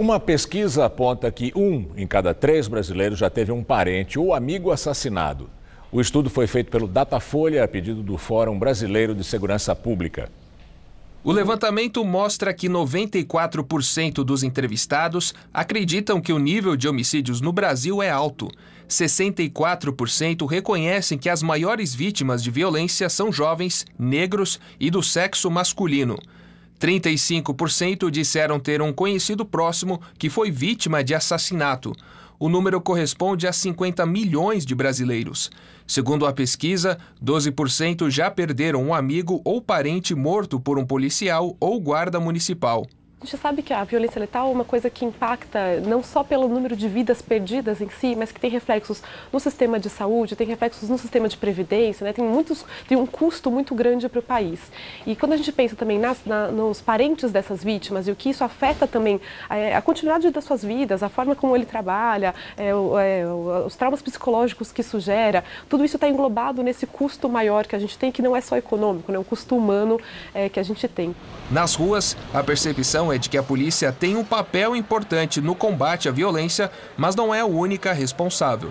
Uma pesquisa aponta que um em cada três brasileiros já teve um parente ou amigo assassinado. O estudo foi feito pelo Datafolha a pedido do Fórum Brasileiro de Segurança Pública. O levantamento mostra que 94% dos entrevistados acreditam que o nível de homicídios no Brasil é alto. 64% reconhecem que as maiores vítimas de violência são jovens, negros e do sexo masculino. 35% disseram ter um conhecido próximo que foi vítima de assassinato. O número corresponde a 50 milhões de brasileiros. Segundo a pesquisa, 12% já perderam um amigo ou parente morto por um policial ou guarda municipal. A gente sabe que a violência letal é uma coisa que impacta não só pelo número de vidas perdidas em si, mas que tem reflexos no sistema de saúde, tem reflexos no sistema de previdência, né? tem, muitos, tem um custo muito grande para o país. E quando a gente pensa também nas, na, nos parentes dessas vítimas e o que isso afeta também é, a continuidade das suas vidas, a forma como ele trabalha, é, é, os traumas psicológicos que isso gera, tudo isso está englobado nesse custo maior que a gente tem, que não é só econômico, é né? um custo humano é, que a gente tem. Nas ruas, a percepção é de que a polícia tem um papel importante no combate à violência, mas não é a única responsável.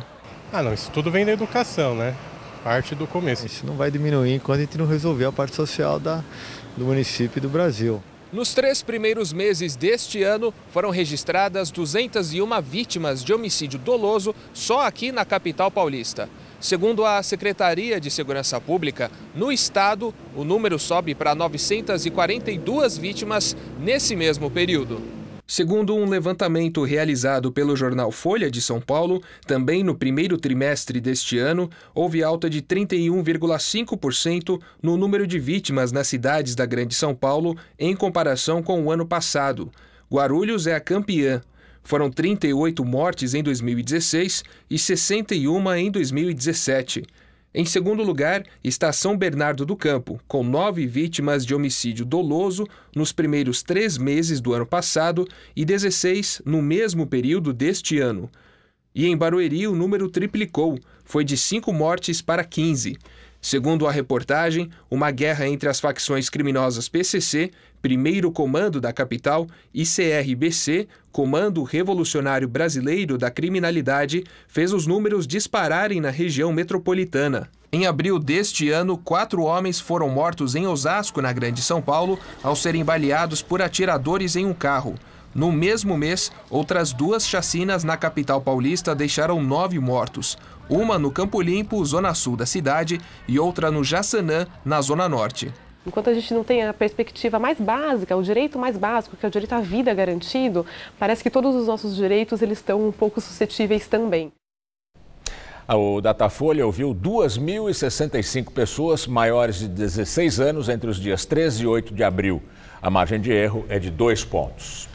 Ah, não, isso tudo vem da educação, né? Parte do começo. Isso não vai diminuir enquanto a gente não resolver a parte social da, do município e do Brasil. Nos três primeiros meses deste ano, foram registradas 201 vítimas de homicídio doloso só aqui na capital paulista. Segundo a Secretaria de Segurança Pública, no estado o número sobe para 942 vítimas nesse mesmo período. Segundo um levantamento realizado pelo jornal Folha de São Paulo, também no primeiro trimestre deste ano, houve alta de 31,5% no número de vítimas nas cidades da Grande São Paulo em comparação com o ano passado. Guarulhos é a campeã, foram 38 mortes em 2016 e 61 em 2017. Em segundo lugar, está São Bernardo do Campo, com nove vítimas de homicídio doloso nos primeiros três meses do ano passado e 16 no mesmo período deste ano. E em Barueri, o número triplicou, foi de cinco mortes para 15. Segundo a reportagem, uma guerra entre as facções criminosas PCC, Primeiro Comando da Capital, e CRBC, Comando Revolucionário Brasileiro da Criminalidade, fez os números dispararem na região metropolitana. Em abril deste ano, quatro homens foram mortos em Osasco, na Grande São Paulo, ao serem baleados por atiradores em um carro. No mesmo mês, outras duas chacinas na capital paulista deixaram nove mortos. Uma no Campo Limpo, zona sul da cidade, e outra no Jaçanã, na zona norte. Enquanto a gente não tem a perspectiva mais básica, o direito mais básico, que é o direito à vida garantido, parece que todos os nossos direitos eles estão um pouco suscetíveis também. O Datafolha ouviu 2.065 pessoas maiores de 16 anos entre os dias 13 e 8 de abril. A margem de erro é de dois pontos.